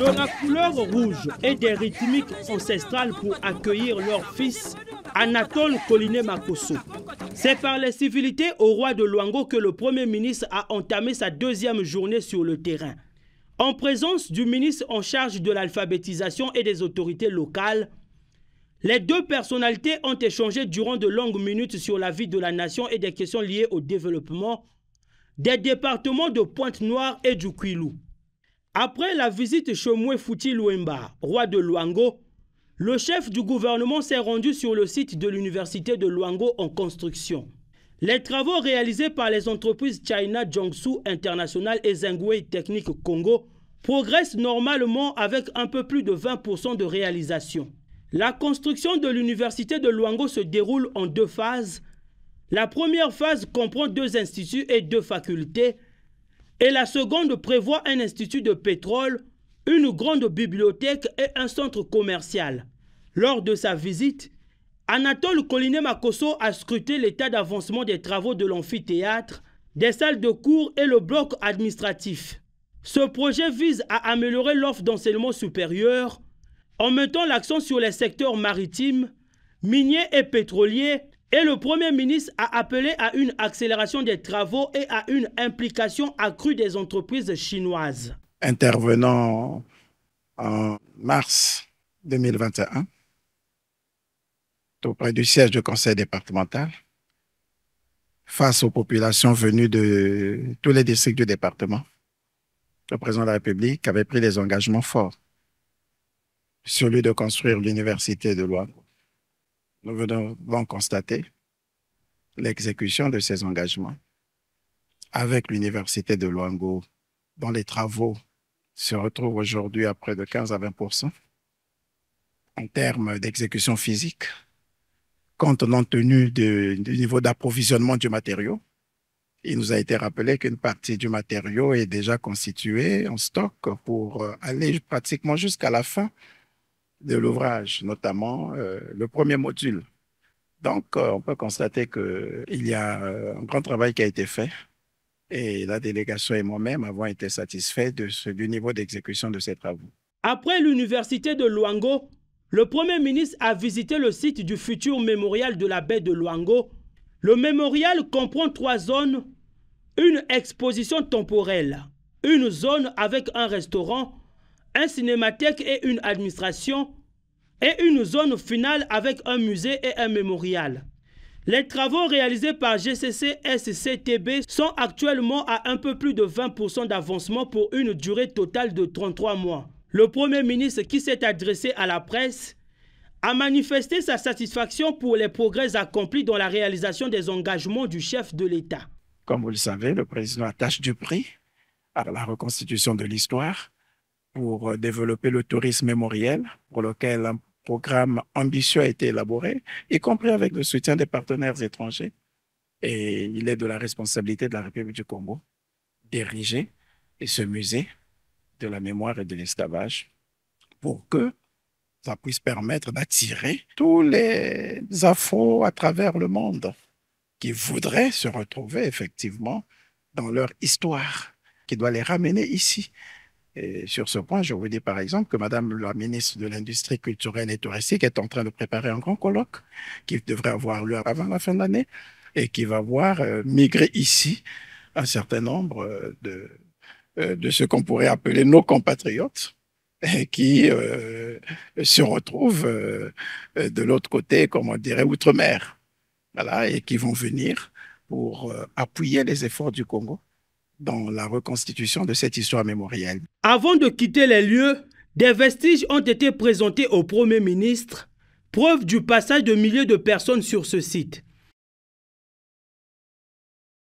De la couleur rouge et des rythmiques ancestrales pour accueillir leur fils, Anatole Coliné Makoso. C'est par les civilités au roi de Luango que le Premier ministre a entamé sa deuxième journée sur le terrain. En présence du ministre en charge de l'alphabétisation et des autorités locales, les deux personnalités ont échangé durant de longues minutes sur la vie de la nation et des questions liées au développement des départements de Pointe-Noire et du Quilou. Après la visite chez Futi Luemba, roi de Luango, le chef du gouvernement s'est rendu sur le site de l'université de Luango en construction. Les travaux réalisés par les entreprises China Jiangsu International et Zengwei Technique Congo progressent normalement avec un peu plus de 20% de réalisation. La construction de l'université de Luango se déroule en deux phases. La première phase comprend deux instituts et deux facultés et la seconde prévoit un institut de pétrole, une grande bibliothèque et un centre commercial. Lors de sa visite, Anatole collinet Makosso a scruté l'état d'avancement des travaux de l'amphithéâtre, des salles de cours et le bloc administratif. Ce projet vise à améliorer l'offre d'enseignement supérieur en mettant l'accent sur les secteurs maritimes, miniers et pétroliers et le Premier ministre a appelé à une accélération des travaux et à une implication accrue des entreprises chinoises. Intervenant en mars 2021, auprès du siège du conseil départemental, face aux populations venues de tous les districts du département, le président de la République avait pris des engagements forts, celui de construire l'université de Loire nous venons, constater l'exécution de ces engagements avec l'Université de Luango, dont les travaux se retrouvent aujourd'hui à près de 15 à 20 en termes d'exécution physique, compte non tenu du niveau d'approvisionnement du matériau. Il nous a été rappelé qu'une partie du matériau est déjà constituée en stock pour euh, aller pratiquement jusqu'à la fin de l'ouvrage, notamment euh, le premier module. Donc, euh, on peut constater qu'il y a euh, un grand travail qui a été fait et la délégation et moi-même avons été satisfaits du niveau d'exécution de ces travaux. Après l'université de Luango, le Premier ministre a visité le site du futur mémorial de la baie de Luango. Le mémorial comprend trois zones, une exposition temporelle, une zone avec un restaurant un cinémathèque et une administration, et une zone finale avec un musée et un mémorial. Les travaux réalisés par GCC SCTB sont actuellement à un peu plus de 20% d'avancement pour une durée totale de 33 mois. Le Premier ministre qui s'est adressé à la presse a manifesté sa satisfaction pour les progrès accomplis dans la réalisation des engagements du chef de l'État. Comme vous le savez, le président attache du prix à la reconstitution de l'histoire pour euh, développer le tourisme mémoriel, pour lequel un programme ambitieux a été élaboré, y compris avec le soutien des partenaires étrangers. Et il est de la responsabilité de la République du Congo d'ériger ce musée de la mémoire et de l'esclavage pour que ça puisse permettre d'attirer tous les afros à travers le monde qui voudraient se retrouver effectivement dans leur histoire, qui doit les ramener ici. Et sur ce point, je vous dis par exemple que Madame la ministre de l'Industrie culturelle et touristique est en train de préparer un grand colloque qui devrait avoir lieu avant la fin de l'année et qui va voir euh, migrer ici un certain nombre euh, de, euh, de ce qu'on pourrait appeler nos compatriotes et qui se retrouvent de l'autre côté, comme on dirait, outre-mer. Voilà, et qui vont venir pour appuyer les efforts du Congo dans la reconstitution de cette histoire mémorielle. Avant de quitter les lieux, des vestiges ont été présentés au Premier ministre, preuve du passage de milliers de personnes sur ce site.